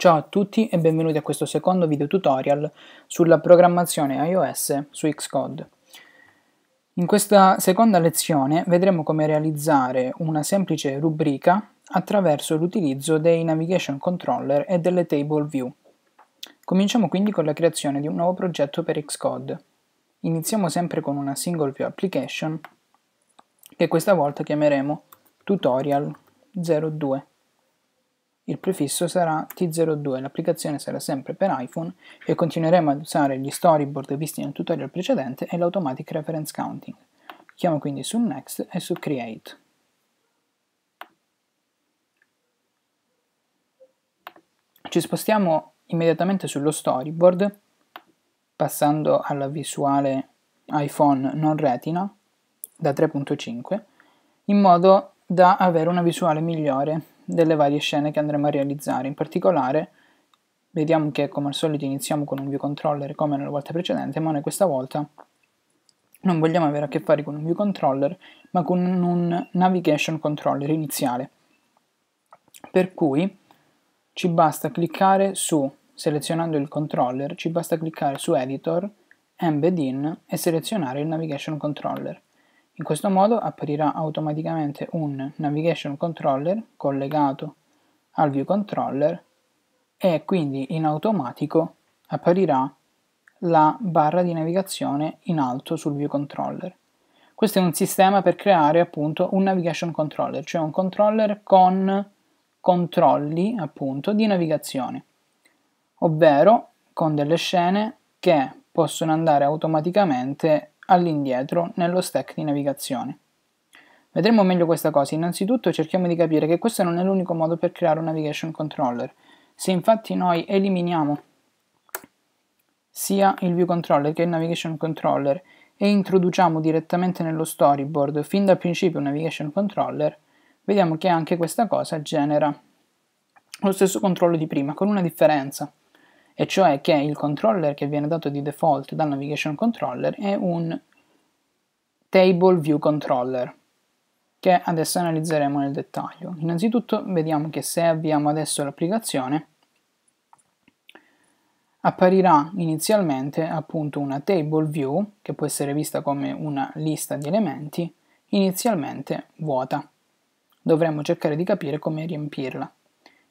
Ciao a tutti e benvenuti a questo secondo video tutorial sulla programmazione iOS su Xcode. In questa seconda lezione vedremo come realizzare una semplice rubrica attraverso l'utilizzo dei navigation controller e delle table view. Cominciamo quindi con la creazione di un nuovo progetto per Xcode. Iniziamo sempre con una single view application che questa volta chiameremo tutorial 02 il prefisso sarà T02, l'applicazione sarà sempre per iPhone e continueremo ad usare gli storyboard visti nel tutorial precedente e l'automatic reference counting. Clicchiamo quindi su Next e su Create. Ci spostiamo immediatamente sullo storyboard passando alla visuale iPhone non retina da 3.5 in modo da avere una visuale migliore delle varie scene che andremo a realizzare. In particolare vediamo che come al solito iniziamo con un view controller come nella volta precedente, ma noi questa volta non vogliamo avere a che fare con un view controller, ma con un navigation controller iniziale. Per cui ci basta cliccare su, selezionando il controller, ci basta cliccare su editor, embed in e selezionare il navigation controller. In questo modo apparirà automaticamente un Navigation Controller collegato al View Controller e quindi in automatico apparirà la barra di navigazione in alto sul View Controller. Questo è un sistema per creare appunto un Navigation Controller, cioè un controller con controlli appunto di navigazione, ovvero con delle scene che possono andare automaticamente all'indietro nello stack di navigazione. Vedremo meglio questa cosa, innanzitutto cerchiamo di capire che questo non è l'unico modo per creare un navigation controller. Se infatti noi eliminiamo sia il view controller che il navigation controller e introduciamo direttamente nello storyboard fin dal principio un navigation controller, vediamo che anche questa cosa genera lo stesso controllo di prima con una differenza e cioè che il controller che viene dato di default dal navigation controller è un Table View Controller che adesso analizzeremo nel dettaglio. Innanzitutto vediamo che se avviamo adesso l'applicazione apparirà inizialmente appunto una table view che può essere vista come una lista di elementi inizialmente vuota. Dovremmo cercare di capire come riempirla.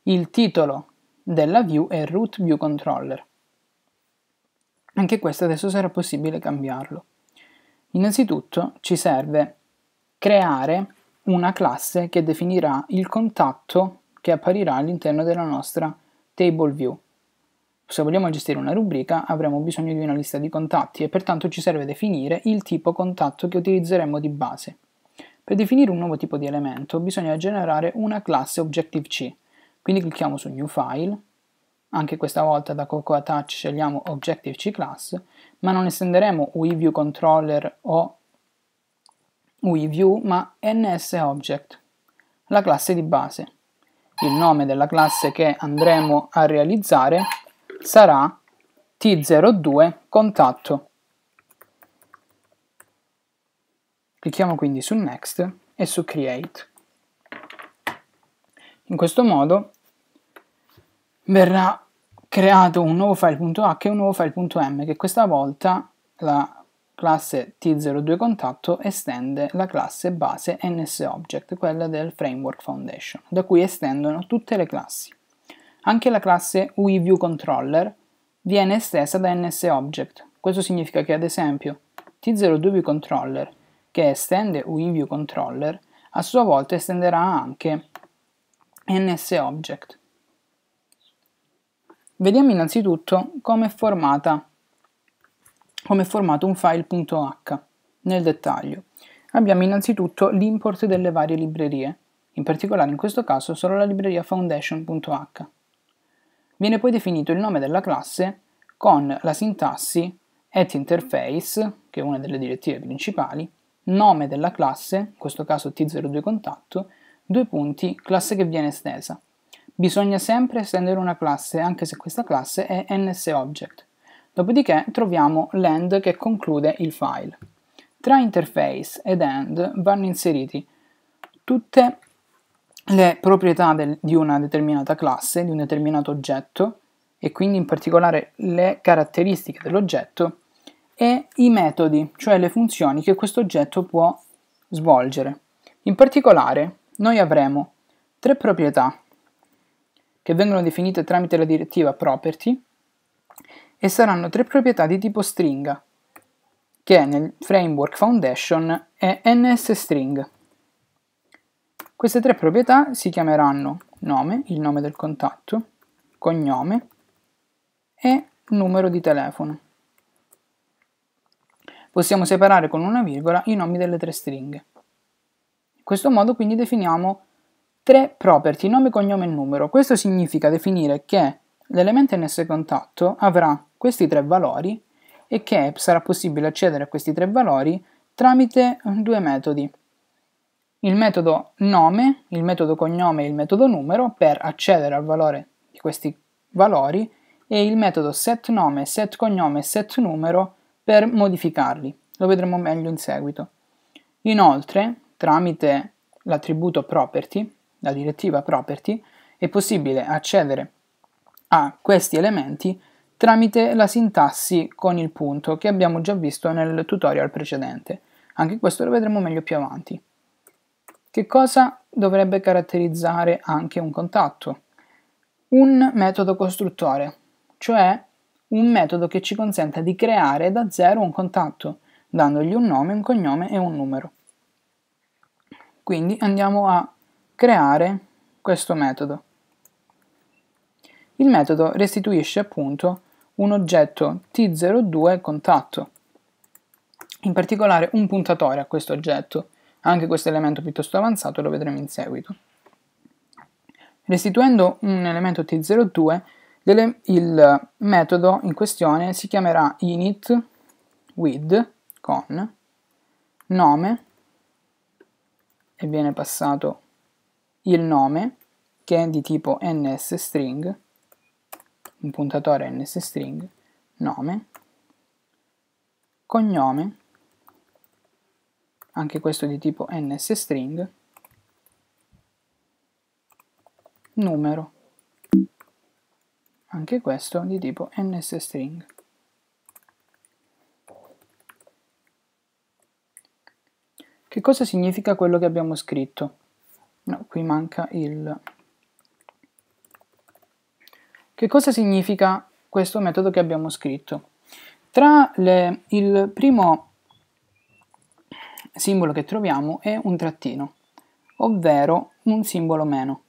Il titolo della view è root view controller. Anche questo adesso sarà possibile cambiarlo. Innanzitutto ci serve creare una classe che definirà il contatto che apparirà all'interno della nostra table view. Se vogliamo gestire una rubrica avremo bisogno di una lista di contatti e pertanto ci serve definire il tipo contatto che utilizzeremo di base. Per definire un nuovo tipo di elemento bisogna generare una classe Objective-C, quindi clicchiamo su New File, anche questa volta da Cocoa Touch scegliamo Objective-C Class ma non estenderemo UIView controller o UIView, ma NSObject, la classe di base. Il nome della classe che andremo a realizzare sarà T02 contatto. Clicchiamo quindi su Next e su Create. In questo modo verrà creato un nuovo file.h e un nuovo file.m che questa volta la classe T02 contatto estende la classe base NSObject, quella del Framework Foundation, da cui estendono tutte le classi. Anche la classe UIViewController viene estesa da NSObject. Questo significa che ad esempio T02ViewController che estende UIViewController a sua volta estenderà anche NSObject Vediamo innanzitutto come è, formata, come è formato un file.h nel dettaglio. Abbiamo innanzitutto l'import delle varie librerie, in particolare in questo caso solo la libreria foundation.h. Viene poi definito il nome della classe con la sintassi at interface, che è una delle direttive principali, nome della classe, in questo caso t02 contatto, due punti, classe che viene estesa. Bisogna sempre estendere una classe, anche se questa classe è NSObject. Dopodiché troviamo l'end che conclude il file. Tra interface ed end vanno inseriti tutte le proprietà del, di una determinata classe, di un determinato oggetto, e quindi in particolare le caratteristiche dell'oggetto, e i metodi, cioè le funzioni che questo oggetto può svolgere. In particolare noi avremo tre proprietà che vengono definite tramite la direttiva property e saranno tre proprietà di tipo stringa, che nel framework foundation è nsstring. Queste tre proprietà si chiameranno nome, il nome del contatto, cognome e numero di telefono. Possiamo separare con una virgola i nomi delle tre stringhe. In questo modo quindi definiamo 3 property, nome, cognome e numero. Questo significa definire che l'elemento ns contatto avrà questi tre valori e che sarà possibile accedere a questi tre valori tramite due metodi. Il metodo nome, il metodo cognome e il metodo numero per accedere al valore di questi valori e il metodo setNome, setCognome e setNumero per modificarli. Lo vedremo meglio in seguito. Inoltre, tramite l'attributo property, la direttiva property, è possibile accedere a questi elementi tramite la sintassi con il punto che abbiamo già visto nel tutorial precedente. Anche questo lo vedremo meglio più avanti. Che cosa dovrebbe caratterizzare anche un contatto? Un metodo costruttore, cioè un metodo che ci consenta di creare da zero un contatto, dandogli un nome, un cognome e un numero. Quindi andiamo a creare questo metodo. Il metodo restituisce appunto un oggetto T02 contatto, in particolare un puntatore a questo oggetto, anche questo elemento piuttosto avanzato lo vedremo in seguito. Restituendo un elemento T02, il metodo in questione si chiamerà init with con nome e viene passato il nome che è di tipo nsstring, un puntatore nsstring, nome, cognome, anche questo di tipo nsstring, numero, anche questo di tipo nsstring. Che cosa significa quello che abbiamo scritto? no, qui manca il... Che cosa significa questo metodo che abbiamo scritto? Tra le, il primo simbolo che troviamo è un trattino, ovvero un simbolo meno.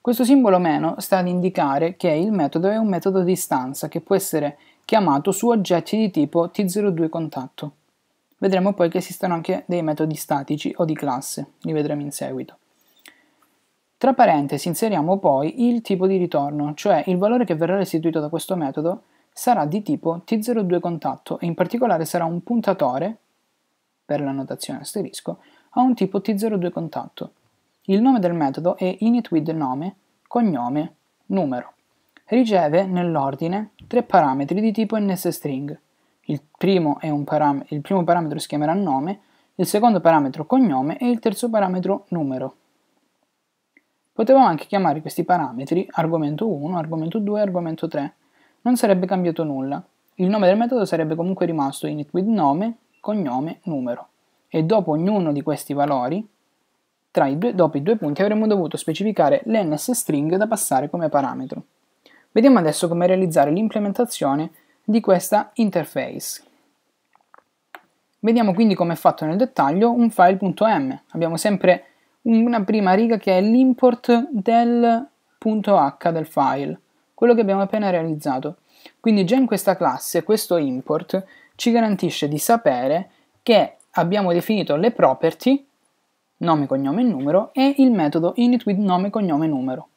Questo simbolo meno sta ad indicare che il metodo è un metodo di istanza che può essere chiamato su oggetti di tipo T02 contatto. Vedremo poi che esistono anche dei metodi statici o di classe, li vedremo in seguito. Tra parentesi inseriamo poi il tipo di ritorno, cioè il valore che verrà restituito da questo metodo sarà di tipo T02 contatto e in particolare sarà un puntatore, per la notazione asterisco, a un tipo T02 contatto. Il nome del metodo è initWith cognome, numero. Riceve nell'ordine tre parametri di tipo nsstring. Il primo, param il primo parametro si chiamerà nome, il secondo parametro cognome e il terzo parametro numero. Potevamo anche chiamare questi parametri argomento 1, argomento 2 argomento 3. Non sarebbe cambiato nulla. Il nome del metodo sarebbe comunque rimasto init with nome, cognome, numero. E dopo ognuno di questi valori, i due, dopo i due punti, avremmo dovuto specificare l'ns string da passare come parametro. Vediamo adesso come realizzare l'implementazione di questa interface. Vediamo quindi come è fatto nel dettaglio un file.m. Abbiamo sempre una prima riga che è l'import del punto .h del file, quello che abbiamo appena realizzato. Quindi già in questa classe questo import ci garantisce di sapere che abbiamo definito le property, nome, cognome e numero, e il metodo initWith nome, cognome e numero.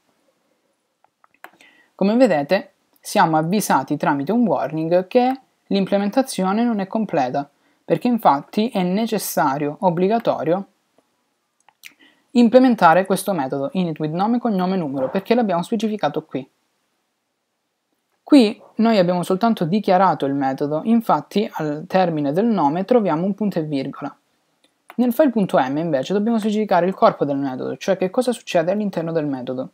Come vedete siamo avvisati tramite un warning che l'implementazione non è completa, perché infatti è necessario, obbligatorio, implementare questo metodo init with nome, cognome, numero, perché l'abbiamo specificato qui. Qui noi abbiamo soltanto dichiarato il metodo, infatti al termine del nome troviamo un punto e virgola. Nel file.m invece dobbiamo specificare il corpo del metodo, cioè che cosa succede all'interno del metodo.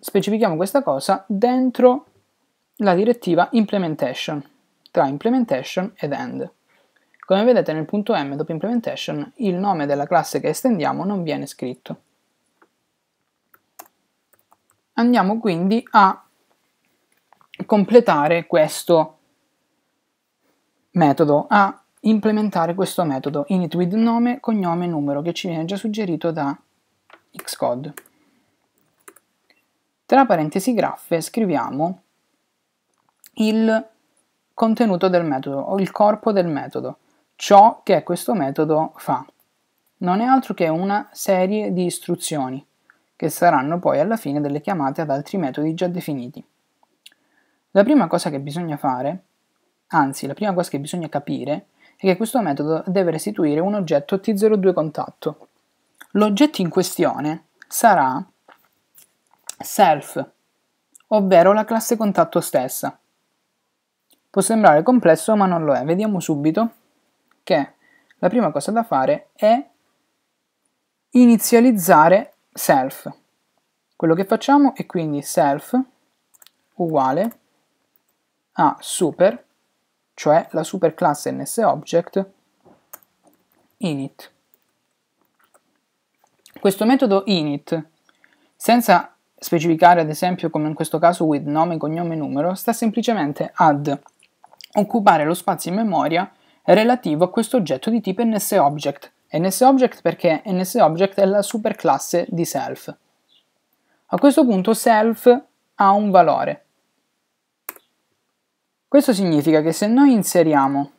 Specifichiamo questa cosa dentro la direttiva implementation, tra implementation ed end. Come vedete nel punto M dopo implementation il nome della classe che estendiamo non viene scritto. Andiamo quindi a completare questo metodo, a implementare questo metodo init with nome, cognome e numero che ci viene già suggerito da Xcode. Tra parentesi graffe scriviamo il contenuto del metodo o il corpo del metodo ciò che questo metodo fa. Non è altro che una serie di istruzioni, che saranno poi alla fine delle chiamate ad altri metodi già definiti. La prima cosa che bisogna fare, anzi la prima cosa che bisogna capire, è che questo metodo deve restituire un oggetto T02 contatto. L'oggetto in questione sarà self, ovvero la classe contatto stessa. Può sembrare complesso ma non lo è, vediamo subito che la prima cosa da fare è inizializzare self. Quello che facciamo è quindi self uguale a super, cioè la superclasse NSObject init. Questo metodo init, senza specificare ad esempio come in questo caso with nome, cognome, numero, sta semplicemente ad occupare lo spazio in memoria relativo a questo oggetto di tipo NSObject. NSObject perché NSObject è la superclasse di self. A questo punto self ha un valore. Questo significa che se noi inseriamo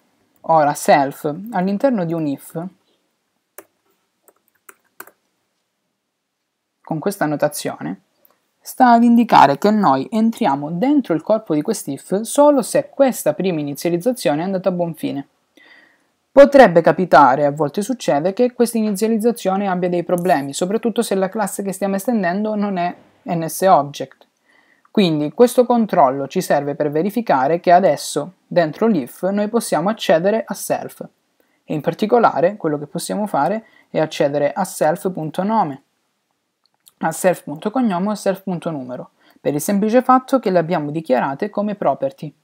ora self all'interno di un if, con questa annotazione, sta ad indicare che noi entriamo dentro il corpo di quest'if solo se questa prima inizializzazione è andata a buon fine. Potrebbe capitare, a volte succede, che questa inizializzazione abbia dei problemi, soprattutto se la classe che stiamo estendendo non è NSObject. Quindi questo controllo ci serve per verificare che adesso, dentro l'if, noi possiamo accedere a self. E in particolare quello che possiamo fare è accedere a self.nome, a self.cognome o a self.numero, per il semplice fatto che le abbiamo dichiarate come property.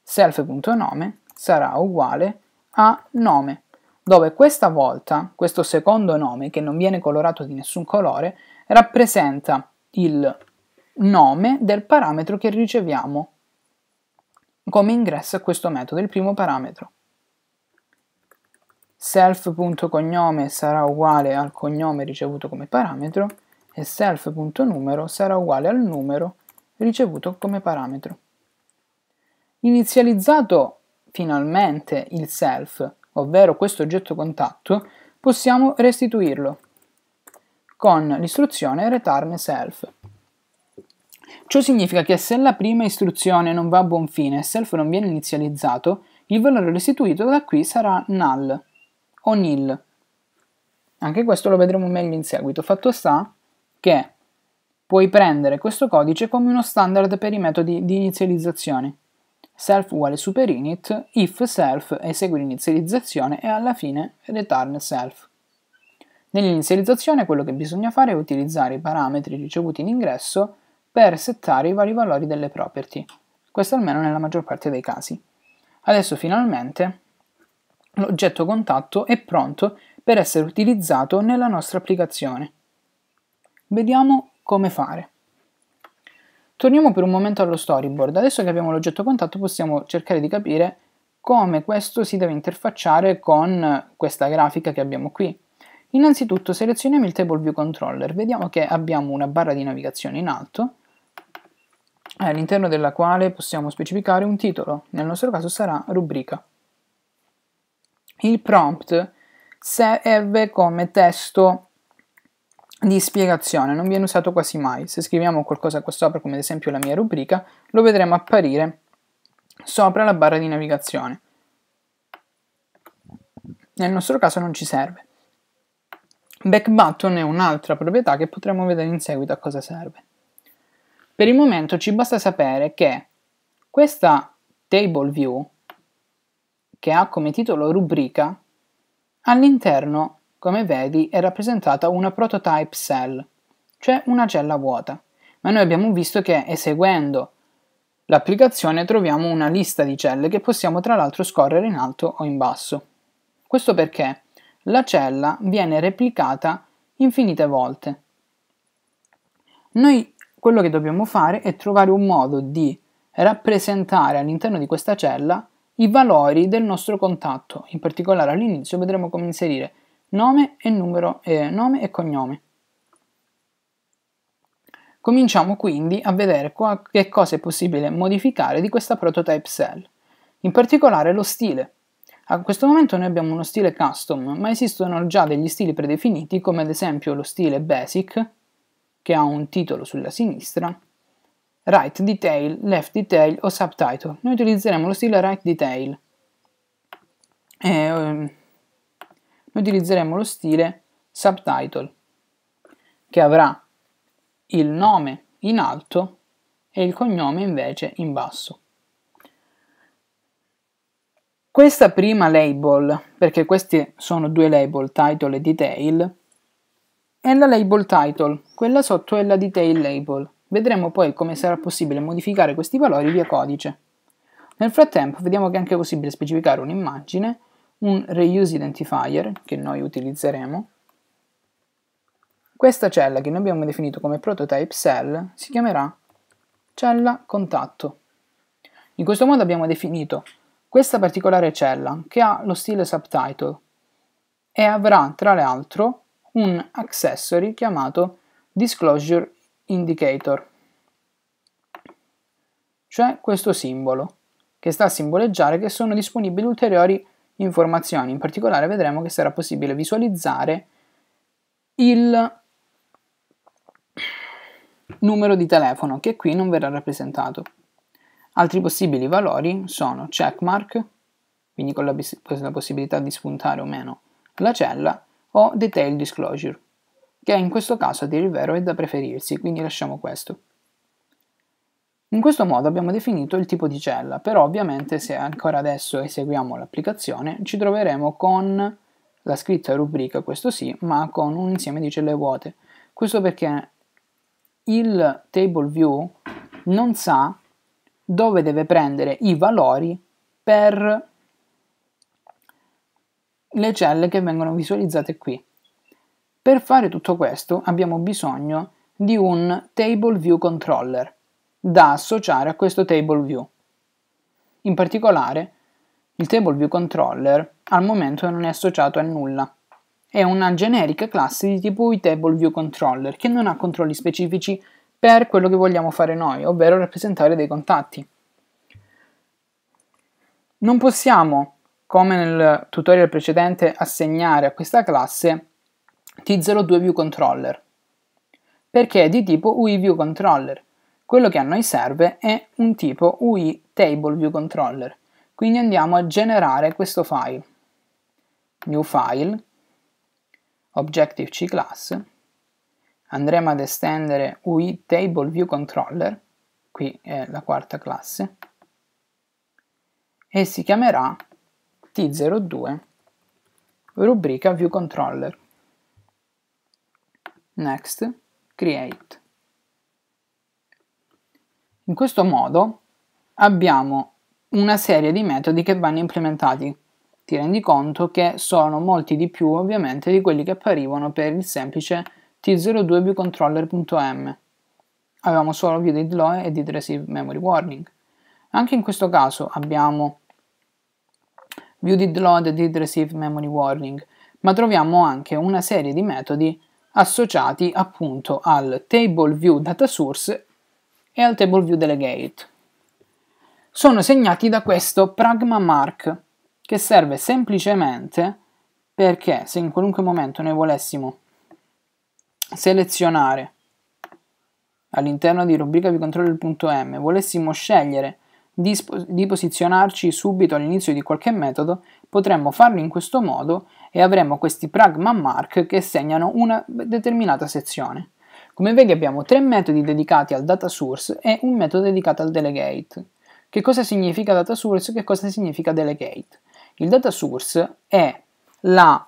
self.nome sarà uguale a nome, dove questa volta questo secondo nome, che non viene colorato di nessun colore, rappresenta il nome del parametro che riceviamo come ingresso a questo metodo, il primo parametro. self.cognome sarà uguale al cognome ricevuto come parametro e self.numero sarà uguale al numero ricevuto come parametro. Inizializzato finalmente il self, ovvero questo oggetto contatto, possiamo restituirlo con l'istruzione return self. Ciò significa che se la prima istruzione non va a buon fine e self non viene inizializzato, il valore restituito da qui sarà null o nil. Anche questo lo vedremo meglio in seguito. Fatto sta che puoi prendere questo codice come uno standard per i metodi di inizializzazione self uguale superinit, if self esegue l'inizializzazione e alla fine return self. Nell'inizializzazione quello che bisogna fare è utilizzare i parametri ricevuti in ingresso per settare i vari valori delle property. Questo almeno nella maggior parte dei casi. Adesso finalmente l'oggetto contatto è pronto per essere utilizzato nella nostra applicazione. Vediamo come fare. Torniamo per un momento allo storyboard. Adesso che abbiamo l'oggetto contatto possiamo cercare di capire come questo si deve interfacciare con questa grafica che abbiamo qui. Innanzitutto selezioniamo il Table View Controller, vediamo che abbiamo una barra di navigazione in alto eh, all'interno della quale possiamo specificare un titolo, nel nostro caso sarà rubrica. Il prompt serve come testo di spiegazione non viene usato quasi mai. Se scriviamo qualcosa qua sopra, come ad esempio la mia rubrica, lo vedremo apparire sopra la barra di navigazione. Nel nostro caso non ci serve. Back button è un'altra proprietà che potremo vedere in seguito a cosa serve. Per il momento ci basta sapere che questa table view, che ha come titolo rubrica, all'interno come vedi è rappresentata una prototype cell, cioè una cella vuota, ma noi abbiamo visto che eseguendo l'applicazione troviamo una lista di celle che possiamo tra l'altro scorrere in alto o in basso. Questo perché la cella viene replicata infinite volte. Noi quello che dobbiamo fare è trovare un modo di rappresentare all'interno di questa cella i valori del nostro contatto, in particolare all'inizio vedremo come inserire nome e, numero, eh, nome e cognome. Cominciamo quindi a vedere che cosa è possibile modificare di questa prototype cell, in particolare lo stile. A questo momento noi abbiamo uno stile custom, ma esistono già degli stili predefiniti come ad esempio lo stile basic, che ha un titolo sulla sinistra, right detail, left detail o subtitle. Noi utilizzeremo lo stile right detail. E, eh, noi utilizzeremo lo stile subtitle che avrà il nome in alto e il cognome invece in basso. Questa prima label, perché queste sono due label, title e detail, è la label title, quella sotto è la detail label. Vedremo poi come sarà possibile modificare questi valori via codice. Nel frattempo vediamo che è anche possibile specificare un'immagine un reuse identifier che noi utilizzeremo. Questa cella che noi abbiamo definito come prototype cell si chiamerà cella contatto. In questo modo abbiamo definito questa particolare cella che ha lo stile subtitle e avrà tra l'altro un accessory chiamato disclosure indicator, cioè questo simbolo che sta a simboleggiare che sono disponibili ulteriori informazioni. In particolare vedremo che sarà possibile visualizzare il numero di telefono che qui non verrà rappresentato. Altri possibili valori sono checkmark, quindi con la, con la possibilità di spuntare o meno la cella, o detail disclosure, che in questo caso a dire il vero è da preferirsi, quindi lasciamo questo. In questo modo abbiamo definito il tipo di cella, però ovviamente se ancora adesso eseguiamo l'applicazione ci troveremo con la scritta rubrica, questo sì, ma con un insieme di celle vuote. Questo perché il table view non sa dove deve prendere i valori per le celle che vengono visualizzate qui. Per fare tutto questo abbiamo bisogno di un table view controller da associare a questo table view. In particolare, il table view controller al momento non è associato a nulla. È una generica classe di tipo table view controller che non ha controlli specifici per quello che vogliamo fare noi, ovvero rappresentare dei contatti. Non possiamo, come nel tutorial precedente, assegnare a questa classe t02viewController perché è di tipo UIViewController quello che a noi serve è un tipo UI Table View Controller, quindi andiamo a generare questo file. New file, Objective-C class, andremo ad estendere UI Table View Controller, qui è la quarta classe, e si chiamerà T02 rubrica View Controller. Next, Create. In questo modo abbiamo una serie di metodi che vanno implementati. Ti rendi conto che sono molti di più ovviamente di quelli che apparivano per il semplice t02viewcontroller.m. Avevamo solo view did low e did receive memory warning. Anche in questo caso abbiamo view did load e did receive memory warning, ma troviamo anche una serie di metodi associati appunto al table view data source e al Table View Delegate. Sono segnati da questo pragma mark che serve semplicemente perché se in qualunque momento noi volessimo selezionare all'interno di rubrica di controller.m volessimo scegliere di, di posizionarci subito all'inizio di qualche metodo, potremmo farlo in questo modo e avremo questi pragma mark che segnano una determinata sezione. Come vedi abbiamo tre metodi dedicati al data source e un metodo dedicato al delegate. Che cosa significa data source? e Che cosa significa delegate? Il data source è la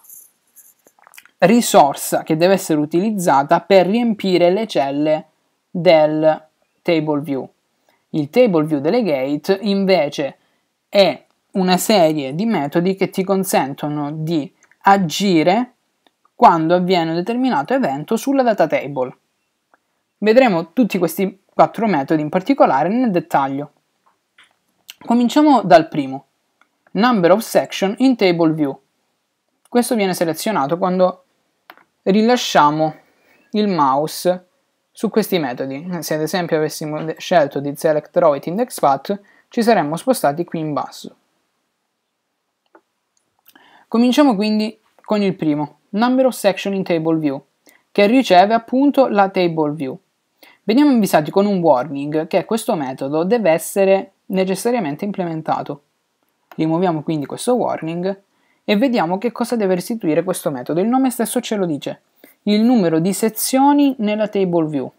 risorsa che deve essere utilizzata per riempire le celle del table view. Il table view delegate invece è una serie di metodi che ti consentono di agire quando avviene un determinato evento sulla data table. Vedremo tutti questi quattro metodi in particolare nel dettaglio. Cominciamo dal primo, number of section in table view. Questo viene selezionato quando rilasciamo il mouse su questi metodi. Se ad esempio avessimo scelto di select row it index path, ci saremmo spostati qui in basso. Cominciamo quindi con il primo, number of section in table view, che riceve appunto la table view. Veniamo avvisati con un warning che questo metodo deve essere necessariamente implementato. Rimuoviamo quindi questo warning e vediamo che cosa deve restituire questo metodo. Il nome stesso ce lo dice, il numero di sezioni nella table view.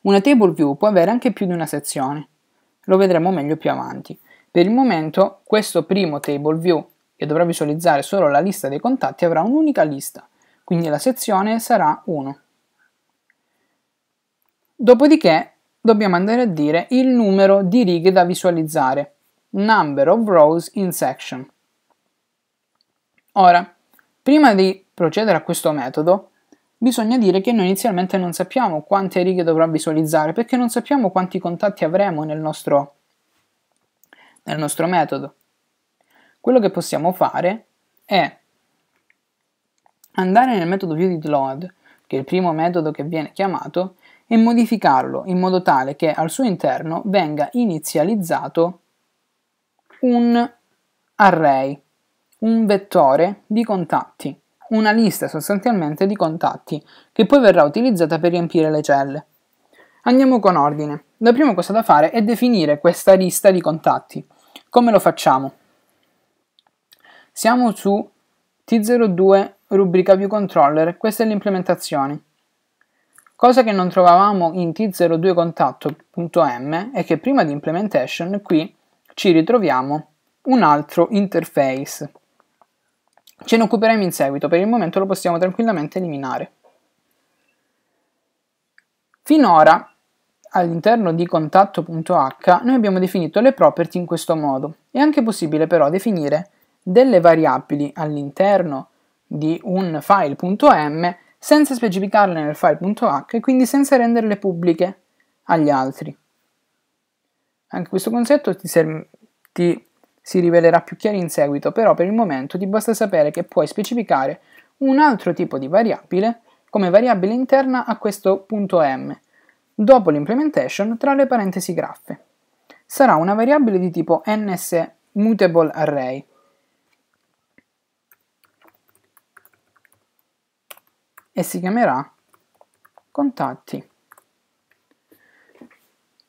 Una table view può avere anche più di una sezione, lo vedremo meglio più avanti. Per il momento questo primo table view, che dovrà visualizzare solo la lista dei contatti, avrà un'unica lista, quindi la sezione sarà 1. Dopodiché dobbiamo andare a dire il numero di righe da visualizzare, number of rows in section. Ora, prima di procedere a questo metodo, bisogna dire che noi inizialmente non sappiamo quante righe dovrà visualizzare perché non sappiamo quanti contatti avremo nel nostro, nel nostro metodo. Quello che possiamo fare è andare nel metodo viewDidLoad, che è il primo metodo che viene chiamato, e modificarlo in modo tale che al suo interno venga inizializzato un array, un vettore di contatti, una lista sostanzialmente di contatti che poi verrà utilizzata per riempire le celle. Andiamo con ordine. La prima cosa da fare è definire questa lista di contatti. Come lo facciamo? Siamo su T02 rubrica view controller, questa è l'implementazione. Cosa che non trovavamo in t02contatto.m è che prima di implementation qui ci ritroviamo un altro interface. Ce ne occuperemo in seguito, per il momento lo possiamo tranquillamente eliminare. Finora all'interno di contatto.h noi abbiamo definito le property in questo modo. È anche possibile però definire delle variabili all'interno di un file.m senza specificarle nel file.h e quindi senza renderle pubbliche agli altri. Anche questo concetto ti, ti si rivelerà più chiaro in seguito, però per il momento ti basta sapere che puoi specificare un altro tipo di variabile come variabile interna a questo punto m, dopo l'implementation tra le parentesi graffe. Sarà una variabile di tipo ns mutable array, e si chiamerà contatti.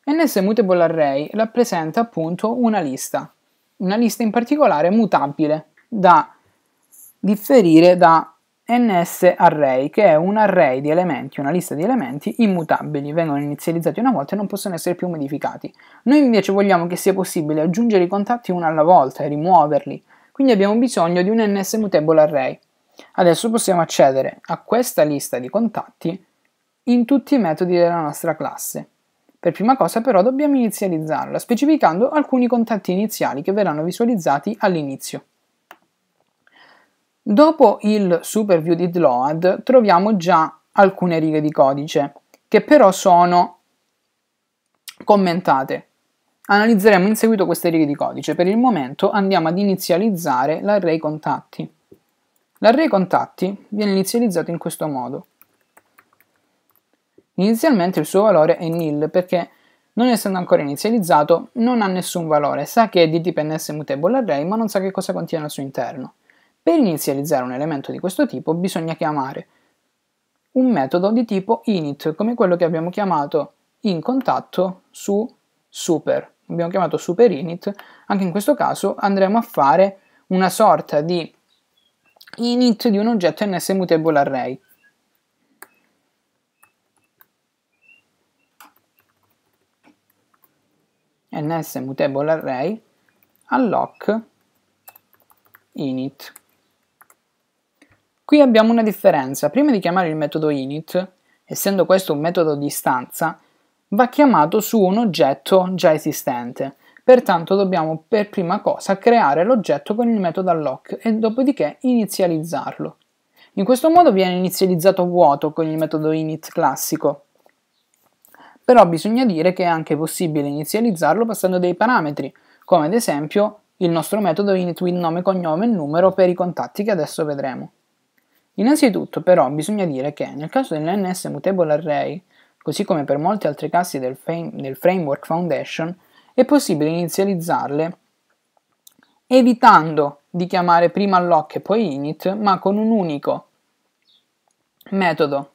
NSMutable Array rappresenta appunto una lista, una lista in particolare mutabile da differire da NS array, che è un array di elementi, una lista di elementi immutabili, vengono inizializzati una volta e non possono essere più modificati. Noi invece vogliamo che sia possibile aggiungere i contatti uno alla volta e rimuoverli, quindi abbiamo bisogno di un NS mutable array. Adesso possiamo accedere a questa lista di contatti in tutti i metodi della nostra classe. Per prima cosa però dobbiamo inizializzarla specificando alcuni contatti iniziali che verranno visualizzati all'inizio. Dopo il superview di Dload troviamo già alcune righe di codice che però sono commentate. Analizzeremo in seguito queste righe di codice, per il momento andiamo ad inizializzare l'array contatti. L'array contatti viene inizializzato in questo modo. Inizialmente il suo valore è nil perché non essendo ancora inizializzato non ha nessun valore, sa che è di dipendenza immutable array ma non sa che cosa contiene al suo interno. Per inizializzare un elemento di questo tipo bisogna chiamare un metodo di tipo init come quello che abbiamo chiamato in contatto su super. Abbiamo chiamato super init, anche in questo caso andremo a fare una sorta di init di un oggetto nsMutable array. nsMutable array alloc init. Qui abbiamo una differenza. Prima di chiamare il metodo init, essendo questo un metodo di istanza, va chiamato su un oggetto già esistente. Pertanto dobbiamo per prima cosa creare l'oggetto con il metodo alloc e dopodiché inizializzarlo. In questo modo viene inizializzato vuoto con il metodo init classico. Però bisogna dire che è anche possibile inizializzarlo passando dei parametri, come ad esempio il nostro metodo init with nome, cognome e numero per i contatti che adesso vedremo. Innanzitutto però bisogna dire che nel caso dell'NS Mutable Array, così come per molti altri casi del, del Framework Foundation, è possibile inizializzarle evitando di chiamare prima lock e poi init, ma con un unico metodo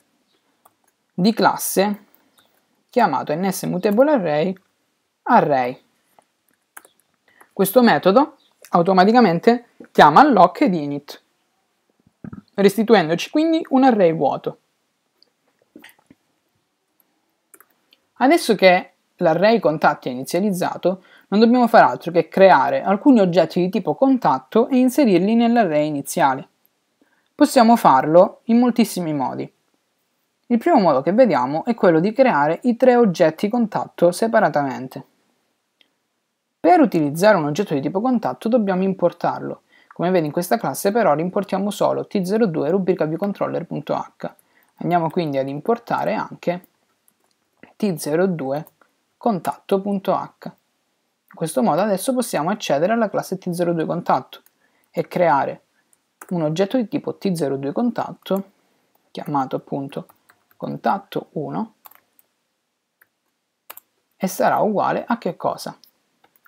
di classe chiamato nsMutableArray array. Questo metodo automaticamente chiama lock ed init, restituendoci quindi un array vuoto. Adesso che l'array contatti è inizializzato, non dobbiamo fare altro che creare alcuni oggetti di tipo contatto e inserirli nell'array iniziale. Possiamo farlo in moltissimi modi. Il primo modo che vediamo è quello di creare i tre oggetti contatto separatamente. Per utilizzare un oggetto di tipo contatto dobbiamo importarlo. Come vedi in questa classe però ora importiamo solo t02 rubrica Andiamo quindi ad importare anche t02 contatto.h. In questo modo adesso possiamo accedere alla classe T02 contatto e creare un oggetto di tipo T02 contatto chiamato appunto contatto 1 e sarà uguale a che cosa?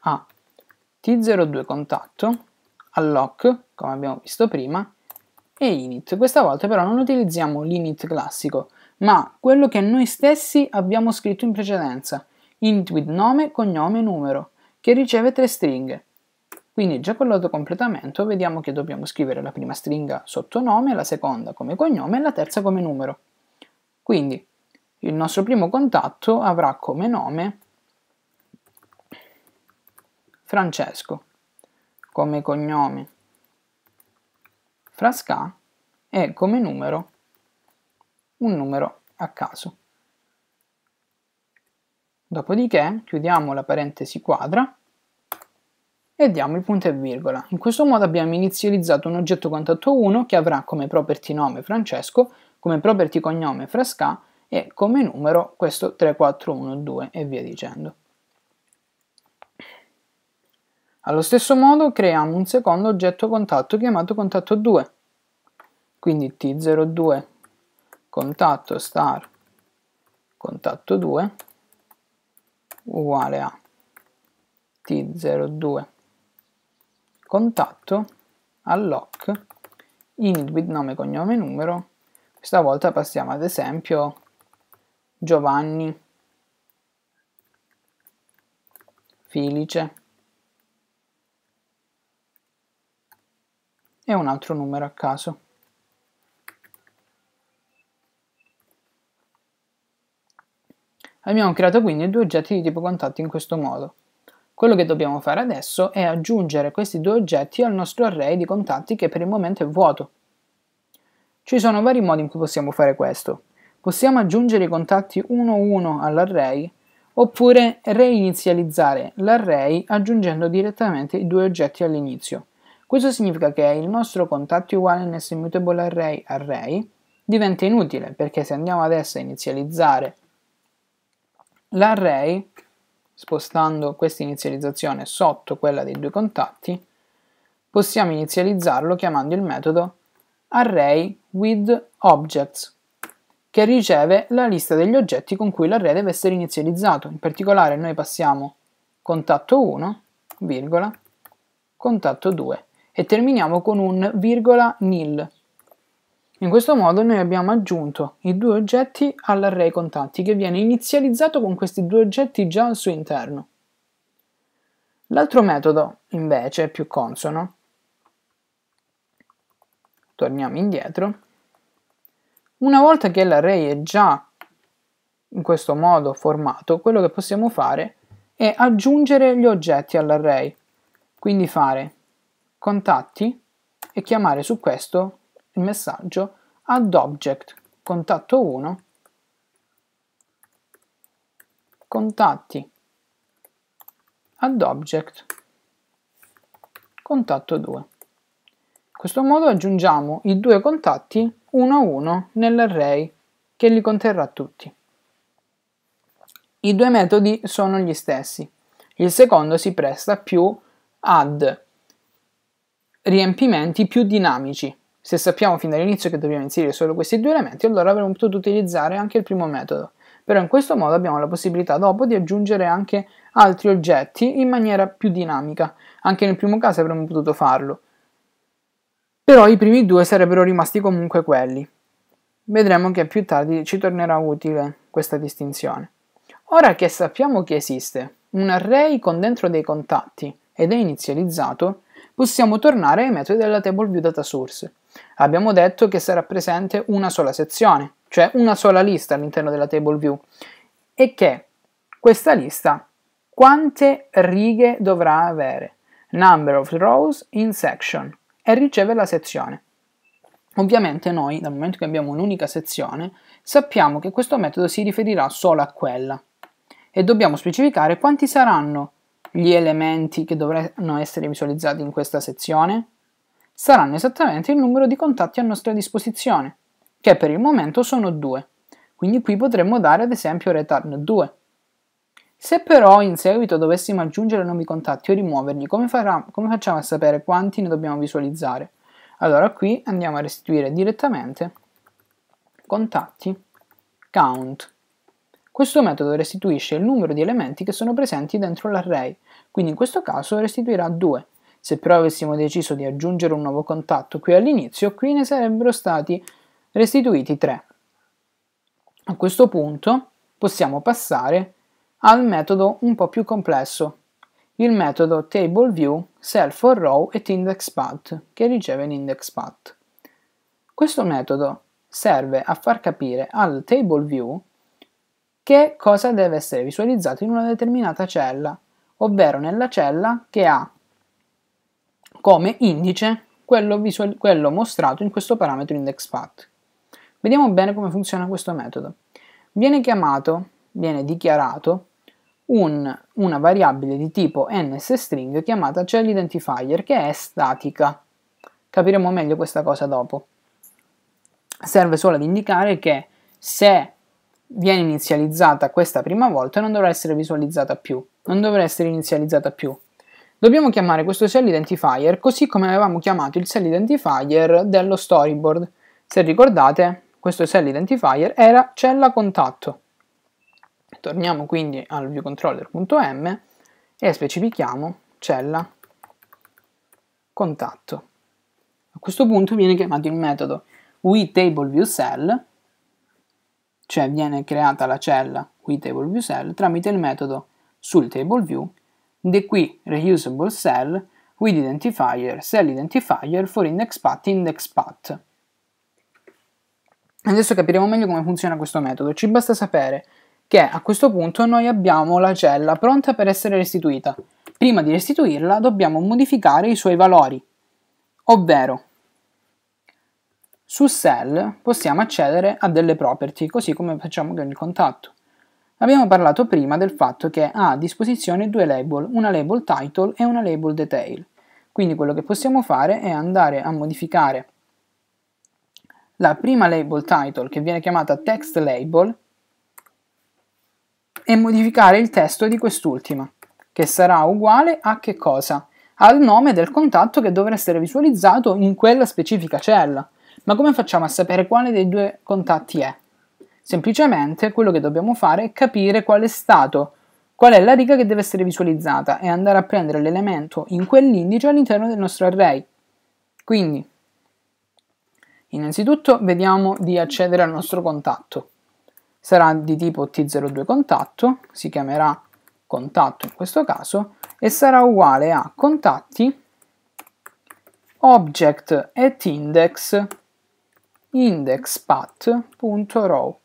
A T02 contatto alloc come abbiamo visto prima e init. Questa volta però non utilizziamo l'init classico ma quello che noi stessi abbiamo scritto in precedenza init with nome, cognome e numero, che riceve tre stringhe. Quindi già con l'autocompletamento vediamo che dobbiamo scrivere la prima stringa sotto nome, la seconda come cognome e la terza come numero. Quindi il nostro primo contatto avrà come nome Francesco, come cognome Frasca e come numero un numero a caso. Dopodiché chiudiamo la parentesi quadra e diamo il punto e virgola. In questo modo abbiamo inizializzato un oggetto contatto 1 che avrà come property nome Francesco, come property cognome Frasca e come numero questo 3412 e via dicendo. Allo stesso modo creiamo un secondo oggetto contatto chiamato contatto 2. Quindi T02 contatto star contatto 2 uguale a T02 contatto alloc init with nome, cognome, numero questa volta passiamo ad esempio Giovanni Felice e un altro numero a caso Abbiamo creato quindi due oggetti di tipo contatti in questo modo. Quello che dobbiamo fare adesso è aggiungere questi due oggetti al nostro array di contatti che per il momento è vuoto. Ci sono vari modi in cui possiamo fare questo. Possiamo aggiungere i contatti 1-1 all'array oppure reinizializzare l'array aggiungendo direttamente i due oggetti all'inizio. Questo significa che il nostro contatti uguale ns immutable array array diventa inutile perché se andiamo adesso a inizializzare l'array, spostando questa inizializzazione sotto quella dei due contatti, possiamo inizializzarlo chiamando il metodo array with objects che riceve la lista degli oggetti con cui l'array deve essere inizializzato. In particolare noi passiamo contatto 1, virgola, contatto 2 e terminiamo con un virgola nil in questo modo noi abbiamo aggiunto i due oggetti all'array contatti che viene inizializzato con questi due oggetti già al suo interno. L'altro metodo invece è più consono. Torniamo indietro. Una volta che l'array è già in questo modo formato, quello che possiamo fare è aggiungere gli oggetti all'array. Quindi fare contatti e chiamare su questo il messaggio ad object contatto 1 contatti ad object contatto 2. In questo modo aggiungiamo i due contatti uno a uno nell'array che li conterrà tutti. I due metodi sono gli stessi. Il secondo si presta più ad riempimenti più dinamici, se sappiamo fin dall'inizio che dobbiamo inserire solo questi due elementi, allora avremmo potuto utilizzare anche il primo metodo, però in questo modo abbiamo la possibilità dopo di aggiungere anche altri oggetti in maniera più dinamica. Anche nel primo caso avremmo potuto farlo, però i primi due sarebbero rimasti comunque quelli. Vedremo che più tardi ci tornerà utile questa distinzione. Ora che sappiamo che esiste un array con dentro dei contatti ed è inizializzato, possiamo tornare ai metodi della TableView DataSource abbiamo detto che sarà presente una sola sezione, cioè una sola lista all'interno della table view e che questa lista quante righe dovrà avere number of rows in section e riceve la sezione. Ovviamente noi, dal momento che abbiamo un'unica sezione, sappiamo che questo metodo si riferirà solo a quella e dobbiamo specificare quanti saranno gli elementi che dovranno essere visualizzati in questa sezione saranno esattamente il numero di contatti a nostra disposizione, che per il momento sono 2, quindi qui potremmo dare ad esempio return 2. Se però in seguito dovessimo aggiungere nuovi contatti o rimuoverli, come, farà, come facciamo a sapere quanti ne dobbiamo visualizzare? Allora qui andiamo a restituire direttamente contatti count. Questo metodo restituisce il numero di elementi che sono presenti dentro l'array, quindi in questo caso restituirà 2, se però avessimo deciso di aggiungere un nuovo contatto qui all'inizio, qui ne sarebbero stati restituiti 3. A questo punto possiamo passare al metodo un po' più complesso, il metodo TableView, self row e indexPath, che riceve l'indexPath. Questo metodo serve a far capire al TableView che cosa deve essere visualizzato in una determinata cella, ovvero nella cella che ha come indice quello, visual, quello mostrato in questo parametro indexPath. Vediamo bene come funziona questo metodo. Viene chiamato, viene dichiarato un, una variabile di tipo nsstring chiamata child identifier che è statica. Capiremo meglio questa cosa dopo. Serve solo ad indicare che se viene inizializzata questa prima volta non dovrà essere visualizzata più, non dovrà essere inizializzata più, Dobbiamo chiamare questo cell identifier così come avevamo chiamato il cell identifier dello storyboard. Se ricordate, questo cell identifier era cella contatto. Torniamo quindi al viewcontroller.m e specifichiamo cella contatto. A questo punto viene chiamato il metodo WeTableViewCell, cioè viene creata la cella WeTableViewCell tramite il metodo sul da qui reusable cell with identifier, cell identifier for index path, index path. Adesso capiremo meglio come funziona questo metodo. Ci basta sapere che a questo punto noi abbiamo la cella pronta per essere restituita. Prima di restituirla dobbiamo modificare i suoi valori, ovvero su cell possiamo accedere a delle property, così come facciamo con il contatto. Abbiamo parlato prima del fatto che ha a disposizione due label, una label title e una label detail. Quindi quello che possiamo fare è andare a modificare la prima label title che viene chiamata text label e modificare il testo di quest'ultima che sarà uguale a che cosa? Al nome del contatto che dovrà essere visualizzato in quella specifica cella. Ma come facciamo a sapere quale dei due contatti è? Semplicemente quello che dobbiamo fare è capire qual è stato, qual è la riga che deve essere visualizzata e andare a prendere l'elemento in quell'indice all'interno del nostro array. Quindi, innanzitutto vediamo di accedere al nostro contatto. Sarà di tipo T02 contatto, si chiamerà contatto in questo caso, e sarà uguale a contatti object at index index path.row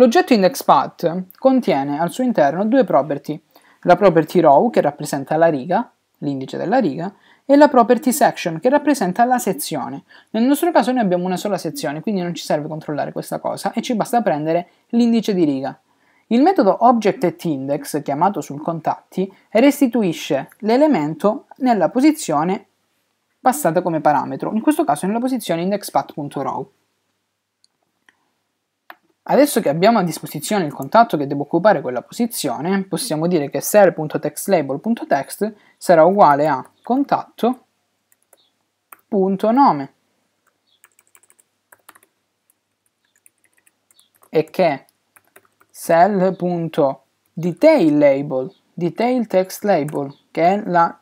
L'oggetto indexPath contiene al suo interno due property, la property row che rappresenta la riga, l'indice della riga, e la property section che rappresenta la sezione. Nel nostro caso noi abbiamo una sola sezione, quindi non ci serve controllare questa cosa e ci basta prendere l'indice di riga. Il metodo object.index, chiamato sul contatti, restituisce l'elemento nella posizione passata come parametro, in questo caso nella posizione indexPath.row. Adesso che abbiamo a disposizione il contatto che deve occupare quella posizione, possiamo dire che ser.textlabel.text sarà uguale a contatto.nome e che cell.detailLabel, detail text label, che è la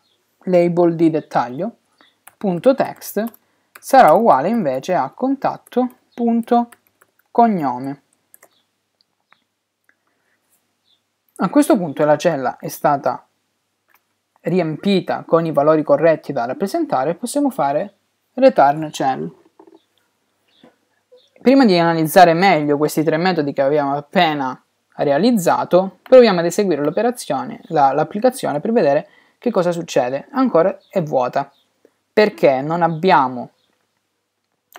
label di dettaglio, punto text sarà uguale invece a contatto.cognome A questo punto la cella è stata riempita con i valori corretti da rappresentare, possiamo fare return cell. Prima di analizzare meglio questi tre metodi che abbiamo appena realizzato, proviamo ad eseguire l'operazione, l'applicazione per vedere che cosa succede. Ancora è vuota, perché non abbiamo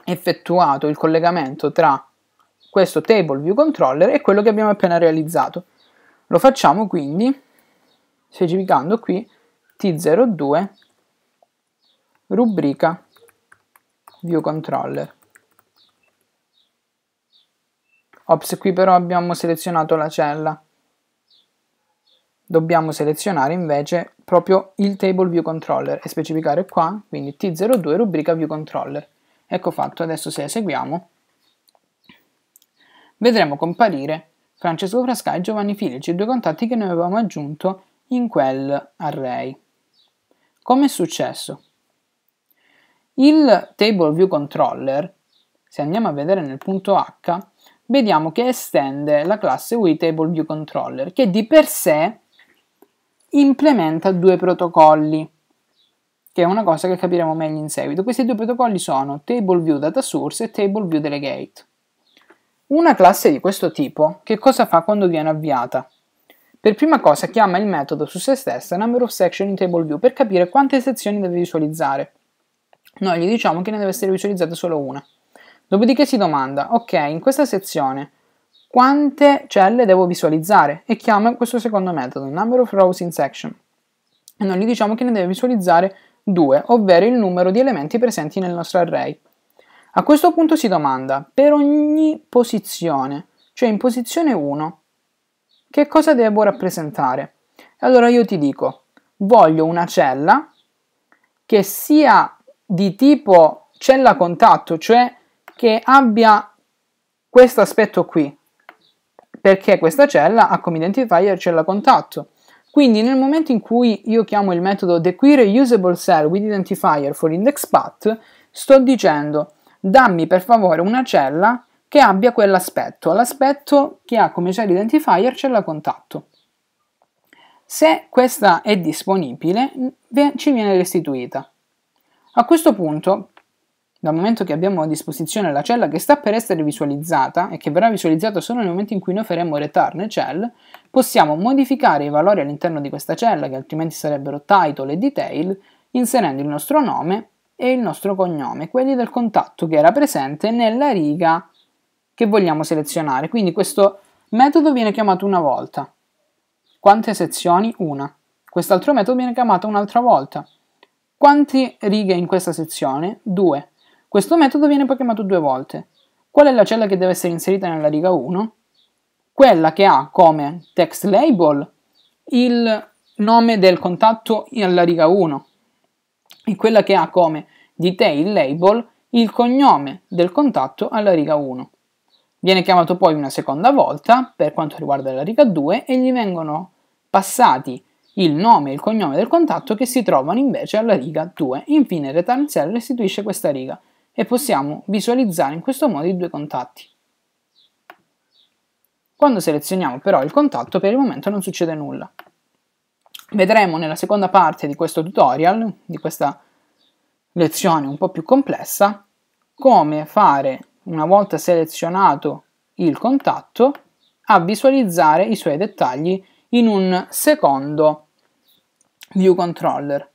effettuato il collegamento tra questo table view controller e quello che abbiamo appena realizzato. Lo facciamo quindi specificando qui T02 rubrica view controller. Ops, qui però abbiamo selezionato la cella. Dobbiamo selezionare invece proprio il table view controller e specificare qua, quindi T02 rubrica view controller. Ecco fatto, adesso se eseguiamo vedremo comparire Francesco Frasca e Giovanni Filici, due contatti che noi avevamo aggiunto in quel array. Come è successo? Il table view controller, se andiamo a vedere nel punto H, vediamo che estende la classe UI table view controller che di per sé implementa due protocolli che è una cosa che capiremo meglio in seguito. Questi due protocolli sono TableView Data Source e TableView Delegate. Una classe di questo tipo che cosa fa quando viene avviata? Per prima cosa chiama il metodo su se stessa number of section in table view per capire quante sezioni deve visualizzare. Noi gli diciamo che ne deve essere visualizzata solo una. Dopodiché si domanda, ok, in questa sezione quante celle devo visualizzare? E chiama questo secondo metodo, number of rows in section. E noi gli diciamo che ne deve visualizzare due, ovvero il numero di elementi presenti nel nostro array. A questo punto si domanda, per ogni posizione, cioè in posizione 1, che cosa devo rappresentare? Allora io ti dico, voglio una cella che sia di tipo cella contatto, cioè che abbia questo aspetto qui, perché questa cella ha come identifier cella contatto. Quindi nel momento in cui io chiamo il metodo dequire usable cell with identifier for index path, sto dicendo dammi per favore una cella che abbia quell'aspetto. L'aspetto che ha come cell identifier cella contatto. Se questa è disponibile, ci viene restituita. A questo punto, dal momento che abbiamo a disposizione la cella che sta per essere visualizzata e che verrà visualizzata solo nel momento in cui noi faremo return cell, possiamo modificare i valori all'interno di questa cella, che altrimenti sarebbero title e detail, inserendo il nostro nome e il nostro cognome, quelli del contatto che era presente nella riga che vogliamo selezionare. Quindi questo metodo viene chiamato una volta. Quante sezioni? Una. Quest'altro metodo viene chiamato un'altra volta. Quante righe in questa sezione? Due. Questo metodo viene poi chiamato due volte. Qual è la cella che deve essere inserita nella riga 1? Quella che ha come text label il nome del contatto alla riga 1 e quella che ha come detail label il cognome del contatto alla riga 1. Viene chiamato poi una seconda volta per quanto riguarda la riga 2 e gli vengono passati il nome e il cognome del contatto che si trovano invece alla riga 2. Infine return cell restituisce questa riga e possiamo visualizzare in questo modo i due contatti. Quando selezioniamo però il contatto per il momento non succede nulla. Vedremo nella seconda parte di questo tutorial, di questa lezione un po' più complessa, come fare, una volta selezionato il contatto, a visualizzare i suoi dettagli in un secondo view controller.